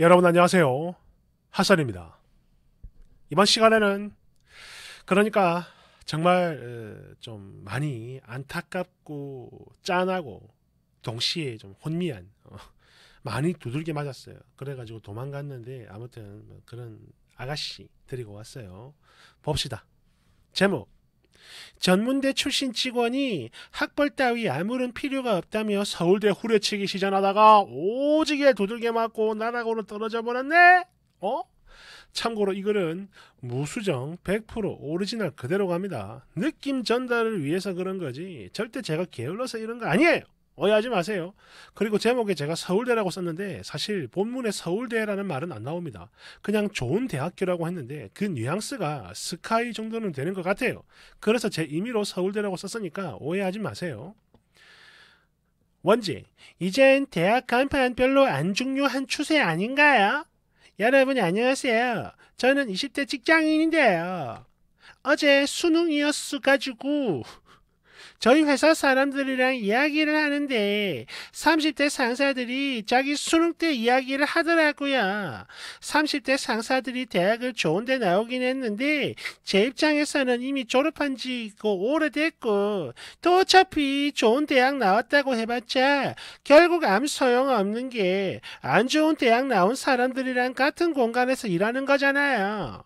여러분 안녕하세요. 하선입니다. 이번 시간에는 그러니까 정말 어, 좀 많이 안타깝고 짠하고 동시에 좀 혼미한 어, 많이 두들겨 맞았어요. 그래가지고 도망갔는데 아무튼 뭐 그런 아가씨 데리고 왔어요. 봅시다. 제목 전문대 출신 직원이 학벌 따위 아무런 필요가 없다며 서울대 후려치기 시전하다가 오지게 두들겨 맞고 나락으로 떨어져 버렸네? 어? 참고로 이 글은 무수정 100% 오리지널 그대로 갑니다. 느낌 전달을 위해서 그런 거지 절대 제가 게을러서 이런 거 아니에요. 어해하지 마세요. 그리고 제목에 제가 서울대라고 썼는데 사실 본문에 서울대라는 말은 안 나옵니다. 그냥 좋은 대학교라고 했는데 그 뉘앙스가 스카이 정도는 되는 것 같아요. 그래서 제 임의로 서울대라고 썼으니까 오해하지 마세요. 원지, 이젠 대학 간판 별로 안 중요한 추세 아닌가요? 여러분 안녕하세요. 저는 20대 직장인인데요. 어제 수능이었어 가지고 저희 회사 사람들이랑 이야기를 하는데 30대 상사들이 자기 수능 때 이야기를 하더라고요. 30대 상사들이 대학을 좋은데 나오긴 했는데 제 입장에서는 이미 졸업한 지 오래됐고 또 어차피 좋은 대학 나왔다고 해봤자 결국 아무 소용없는 게 안 좋은 대학 나온 사람들이랑 같은 공간에서 일하는 거잖아요.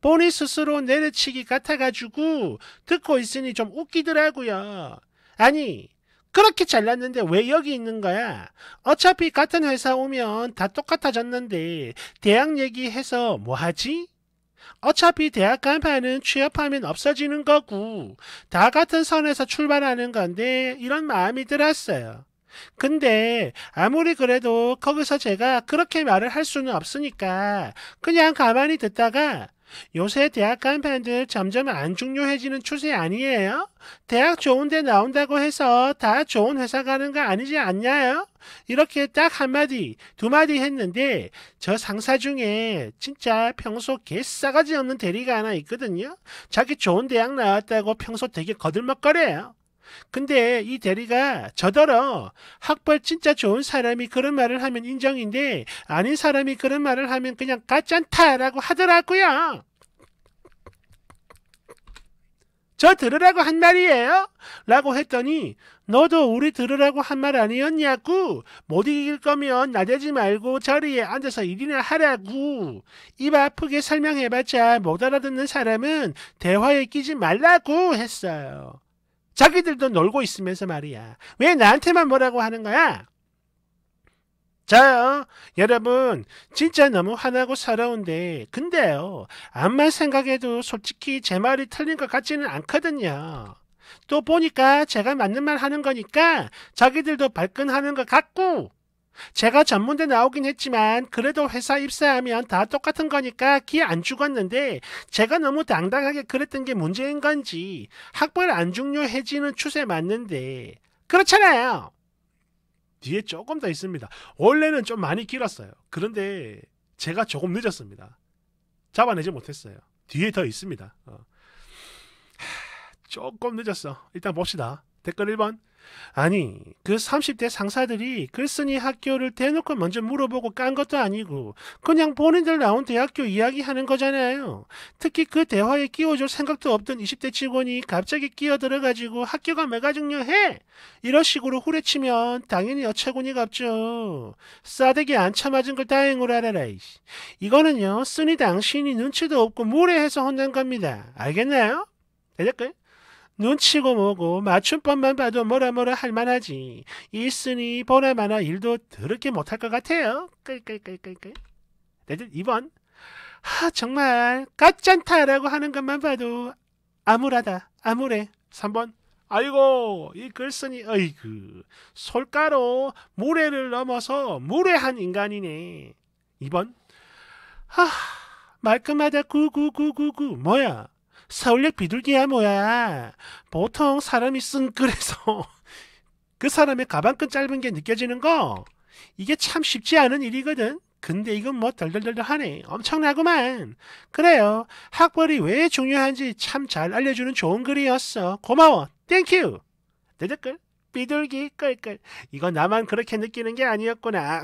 본인 스스로 내려치기 같아가지고 듣고 있으니 좀 웃기더라고요. 아니 그렇게 잘났는데 왜 여기 있는 거야? 어차피 같은 회사 오면 다 똑같아졌는데 대학 얘기해서 뭐하지? 어차피 대학 간판은 취업하면 없어지는 거고 다 같은 선에서 출발하는 건데 이런 마음이 들었어요. 근데 아무리 그래도 거기서 제가 그렇게 말을 할 수는 없으니까 그냥 가만히 듣다가 요새 대학 간 팬들 점점 안 중요해지는 추세 아니에요? 대학 좋은데 나온다고 해서 다 좋은 회사 가는 거 아니지 않냐요? 이렇게 딱 한마디, 두마디 했는데 저 상사 중에 진짜 평소 개싸가지 없는 대리가 하나 있거든요. 자기 좋은 대학 나왔다고 평소 되게 거들먹거려요. 근데 이 대리가 저더러 학벌 진짜 좋은 사람이 그런 말을 하면 인정인데 아닌 사람이 그런 말을 하면 그냥 가짠타라고 하더라고요. 저 들으라고 한 말이에요? 라고 했더니 너도 우리 들으라고 한 말 아니었냐고 못 이길 거면 나대지 말고 저리에 앉아서 일이나 하라고 입 아프게 설명해봤자 못 알아듣는 사람은 대화에 끼지 말라고 했어요. 자기들도 놀고 있으면서 말이야. 왜 나한테만 뭐라고 하는 거야? 자, 어? 여러분, 진짜 너무 화나고 서러운데, 근데요, 암만 생각해도 솔직히 제 말이 틀린 것 같지는 않거든요. 또 보니까 제가 맞는 말 하는 거니까 자기들도 발끈하는 것 같고, 제가 전문대 나오긴 했지만 그래도 회사 입사하면 다 똑같은 거니까 기 안 죽었는데 제가 너무 당당하게 그랬던 게 문제인 건지 학벌 안 중요해지는 추세 맞는데 그렇잖아요. 뒤에 조금 더 있습니다. 원래는 좀 많이 길었어요. 그런데 제가 조금 늦었습니다. 잡아내지 못했어요. 뒤에 더 있습니다. 어. 조금 늦었어. 일단 봅시다. 댓글 1번. 아니, 그 30대 상사들이 글 쓰니 학교를 대놓고 먼저 물어보고 깐 것도 아니고 그냥 본인들 나온 대학교 이야기하는 거잖아요. 특히 그 대화에 끼워줄 생각도 없던 20대 직원이 갑자기 끼어들어가지고 학교가 매가증여해! 이런 식으로 후레치면 당연히 어처구니 없죠. 싸대기 안 참아준 걸 다행으로 알아라. 이거는요, 쓰니 당신이 눈치도 없고 무례해서 혼난 겁니다. 알겠나요? 대댓글. 눈치고 뭐고 맞춤법만 봐도 뭐라 뭐라 할만하지. 있으니 보나마나 일도 더럽게 못할 것 같아요. 끌끌끌끌끌. 2번하 정말 까짠타라고 하는 것만 봐도 암울하다. 암울해. 3번 아이고 이 글쓴이 어이그 솔가로 모래를 넘어서 무례한 인간이네. 2번 하 말끔하다 구구구구구 뭐야 서울역 비둘기야 뭐야. 보통 사람이 쓴 글에서 그 사람의 가방끈 짧은 게 느껴지는 거 이게 참 쉽지 않은 일이거든. 근데 이건 뭐 덜덜덜덜하네. 엄청나구만. 그래요. 학벌이 왜 중요한지 참 잘 알려주는 좋은 글이었어. 고마워. 땡큐. 내 댓글 비둘기 끌끌. 이건 나만 그렇게 느끼는 게 아니었구나.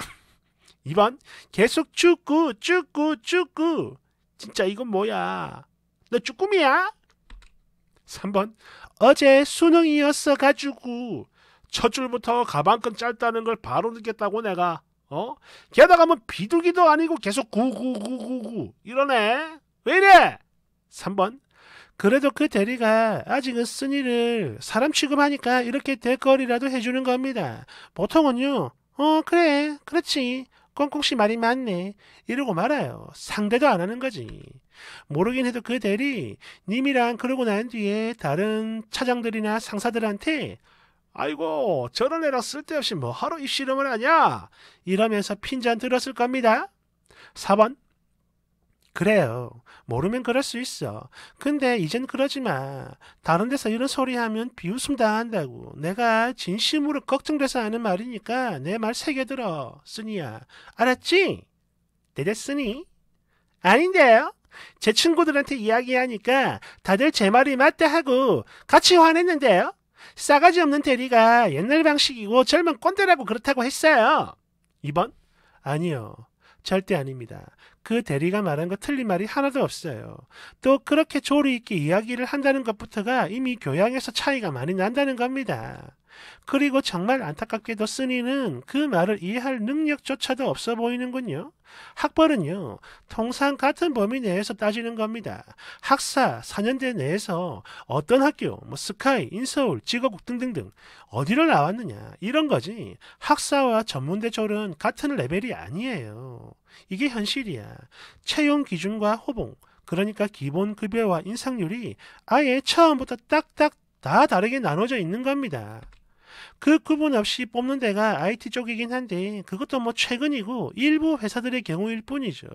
2번 계속 쭉구 쭉구 쭉구. 진짜 이건 뭐야. 너 쭈꾸미야? 3번 어제 수능이었어 가지고 첫 줄부터 가방끈 짧다는 걸 바로 느꼈다고 내가 어? 게다가 뭐 비둘기도 아니고 계속 구구구구구 이러네 왜 이래? 3번 그래도 그 대리가 아직은 쓴일를 사람 취급하니까 이렇게 대거리라도 해주는 겁니다 보통은요 어 그래 그렇지 꽁꽁씨 말이 맞네 이러고 말아요. 상대도 안 하는 거지. 모르긴 해도 그 대리 님이랑 그러고 난 뒤에 다른 차장들이나 상사들한테 아이고 저런 애랑 쓸데없이 뭐하러 입씨름을 하냐 이러면서 핀잔 들었을 겁니다. 4번 그래요. 모르면 그럴 수 있어. 근데 이젠 그러지 마. 다른 데서 이런 소리 하면 비웃음 당한다고. 내가 진심으로 걱정돼서 하는 말이니까 내 말 새겨들어, 쓰니야. 알았지? 내렸으니? 아닌데요? 제 친구들한테 이야기하니까 다들 제 말이 맞다 하고 같이 화냈는데요? 싸가지 없는 대리가 옛날 방식이고 젊은 꼰대라고 그렇다고 했어요. 2번? 아니요. 절대 아닙니다. 그 대리가 말한 거 틀린 말이 하나도 없어요. 또 그렇게 조리 있게 이야기를 한다는 것부터가 이미 교양에서 차이가 많이 난다는 겁니다. 그리고 정말 안타깝게도 쓰니는 그 말을 이해할 능력조차도 없어 보이는군요. 학벌은요, 통상 같은 범위 내에서 따지는 겁니다. 학사, 사년대 내에서 어떤 학교, 뭐 스카이, 인서울, 직업국 등등등 어디를 나왔느냐 이런 거지 학사와 전문대 졸은 같은 레벨이 아니에요. 이게 현실이야. 채용 기준과 호봉, 그러니까 기본 급여와 인상률이 아예 처음부터 딱딱 다 다르게 나눠져 있는 겁니다. 그 구분 없이 뽑는 데가 IT 쪽이긴 한데 그것도 뭐 최근이고 일부 회사들의 경우일 뿐이죠.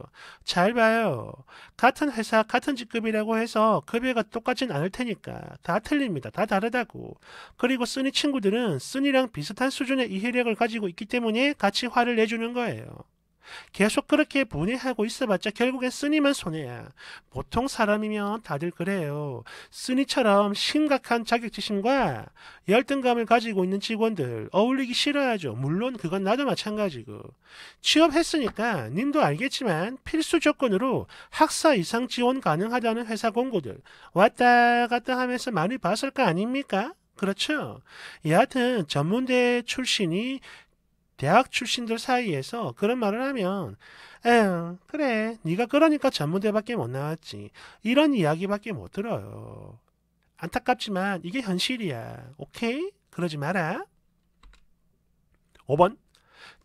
잘 봐요. 같은 회사 같은 직급이라고 해서 급여가 똑같진 않을 테니까 다 틀립니다. 다 다르다고. 그리고 쓰니 친구들은 쓰니랑 비슷한 수준의 이해력을 가지고 있기 때문에 같이 화를 내주는 거예요. 계속 그렇게 분해하고 있어봤자 결국엔 쓰니만 손해야. 보통 사람이면 다들 그래요. 쓰니처럼 심각한 자격지심과 열등감을 가지고 있는 직원들 어울리기 싫어하죠. 물론 그건 나도 마찬가지고. 취업했으니까 님도 알겠지만 필수 조건으로 학사 이상 지원 가능하다는 회사 공고들 왔다 갔다 하면서 많이 봤을 거 아닙니까? 그렇죠. 여하튼 전문대 출신이 대학 출신들 사이에서 그런 말을 하면 에휴 그래 네가 그러니까 전문대밖에 못 나왔지 이런 이야기밖에 못 들어요. 안타깝지만 이게 현실이야. 오케이? 그러지 마라. 5번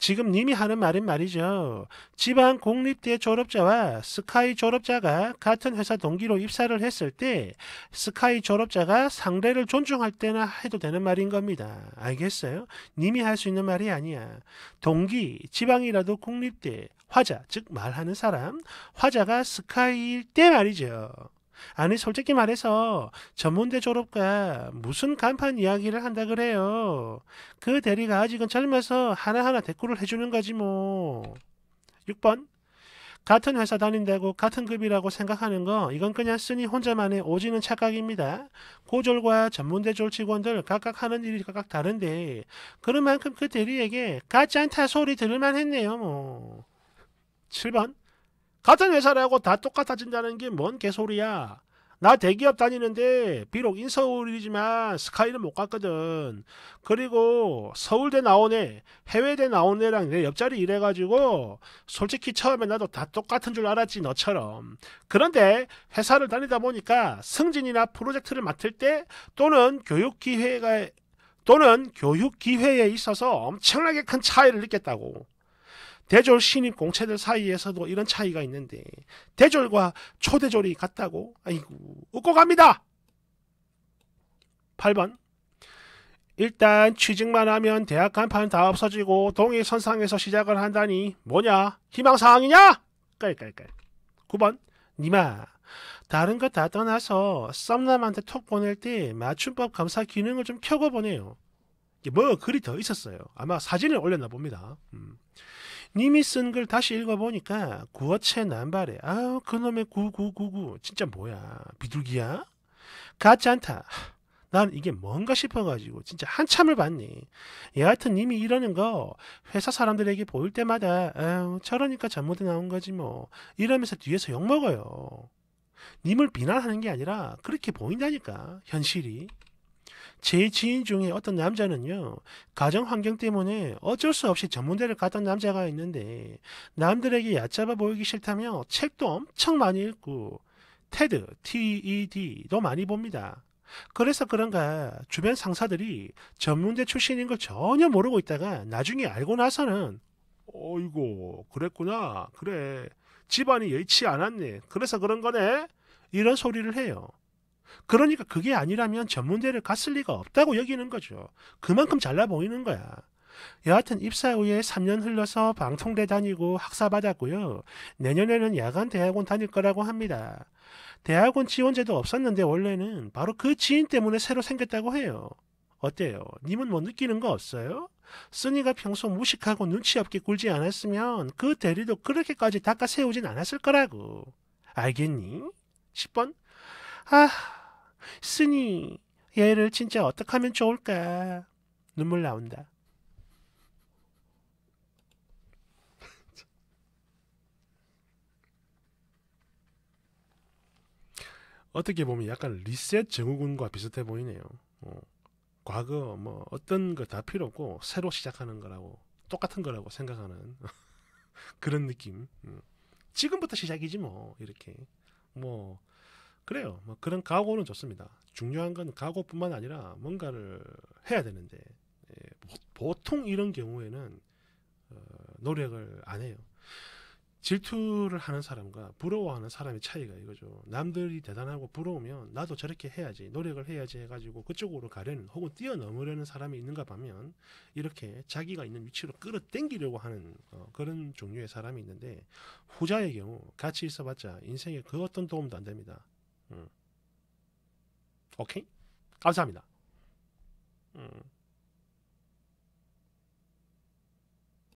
지금 님이 하는 말은 말이죠. 지방 공립대 졸업자와 스카이 졸업자가 같은 회사 동기로 입사를 했을 때 스카이 졸업자가 상대를 존중할 때나 해도 되는 말인 겁니다. 알겠어요? 님이 할 수 있는 말이 아니야. 동기, 지방이라도 공립대, 화자, 즉 말하는 사람, 화자가 스카이일 때 말이죠. 아니 솔직히 말해서 전문대 졸업과 무슨 간판 이야기를 한다 그래요. 그 대리가 아직은 젊어서 하나하나 대꾸를 해주는 거지 뭐. 6번 같은 회사 다닌다고 같은 급이라고 생각하는 거 이건 그냥 쓰니 혼자만의 오지는 착각입니다. 고졸과 전문대 졸 직원들 각각 하는 일이 각각 다른데 그런 만큼 그 대리에게 같지 않다 소리 들을만 했네요 뭐. 7번 같은 회사라고 다 똑같아진다는 게 뭔 개소리야. 나 대기업 다니는데 비록 인서울이지만 스카이는 못 갔거든. 그리고 서울대 나오네, 해외대 나오네랑 내 옆자리 일해가지고 솔직히 처음에 나도 다 똑같은 줄 알았지 너처럼. 그런데 회사를 다니다 보니까 승진이나 프로젝트를 맡을 때 또는 교육 기회가 또는 교육 기회에 있어서 엄청나게 큰 차이를 느꼈다고. 대졸 신입 공채들 사이에서도 이런 차이가 있는데 대졸과 초대졸이 같다고? 아이고 웃고 갑니다. 8번 일단 취직만 하면 대학 간판 다 없어지고 동일선상에서 시작을 한다니 뭐냐? 희망사항이냐? 깔깔깔 9번 니마 다른 거 다 떠나서 썸남한테 톡 보낼 때 맞춤법 검사 기능을 좀 켜고 보내요. 뭐 글이 더 있었어요. 아마 사진을 올렸나 봅니다. 음. 님이 쓴 글 다시 읽어보니까 구어체 난발에 아 그놈의 구구구구 진짜 뭐야 비둘기야? 같지 않다. 난 이게 뭔가 싶어가지고 진짜 한참을 봤니. 예, 여하튼 님이 이러는 거 회사 사람들에게 보일 때마다 아우 저러니까 잘못해 나온 거지 뭐 이러면서 뒤에서 욕먹어요. 님을 비난하는 게 아니라 그렇게 보인다니까 현실이. 제 지인 중에 어떤 남자는요, 가정 환경 때문에 어쩔 수 없이 전문대를 갔던 남자가 있는데, 남들에게 얕잡아 보이기 싫다며 책도 엄청 많이 읽고, 테드, TED도 많이 봅니다. 그래서 그런가 주변 상사들이 전문대 출신인 걸 전혀 모르고 있다가 나중에 알고 나서는 어이고 그랬구나 그래 집안이 여의치 않았네 그래서 그런 거네 이런 소리를 해요. 그러니까 그게 아니라면 전문대를 갔을 리가 없다고 여기는 거죠. 그만큼 잘나 보이는 거야. 여하튼 입사 후에 3년 흘러서 방통대 다니고 학사 받았고요. 내년에는 야간 대학원 다닐 거라고 합니다. 대학원 지원제도 없었는데 원래는 바로 그 지인 때문에 새로 생겼다고 해요. 어때요? 님은 뭐 느끼는 거 없어요? 쓰니가 평소 무식하고 눈치 없게 굴지 않았으면 그 대리도 그렇게까지 닦아 세우진 않았을 거라고. 알겠니? 10번? 아... 스니 얘를 진짜 어떻게 하면 좋을까? 눈물 나온다. 어떻게 보면 약간 리셋 증후군과 비슷해 보이네요. 어, 과거 뭐 어떤 거 다 필요 없고 새로 시작하는 거라고 똑같은 거라고 생각하는 그런 느낌. 음. 지금부터 시작이지 뭐 이렇게 뭐 그래요. 뭐 그런 각오는 좋습니다. 중요한 건 각오뿐만 아니라 뭔가를 해야 되는데 예, 보통 이런 경우에는 어, 노력을 안 해요. 질투를 하는 사람과 부러워하는 사람의 차이가 이거죠. 남들이 대단하고 부러우면 나도 저렇게 해야지, 노력을 해야지 해가지고 그쪽으로 가려는 혹은 뛰어넘으려는 사람이 있는가 하면 이렇게 자기가 있는 위치로 끌어당기려고 하는 어, 그런 종류의 사람이 있는데 후자의 경우 같이 있어봤자 인생에 그 어떤 도움도 안 됩니다. 음. 오케이? 감사합니다. 음.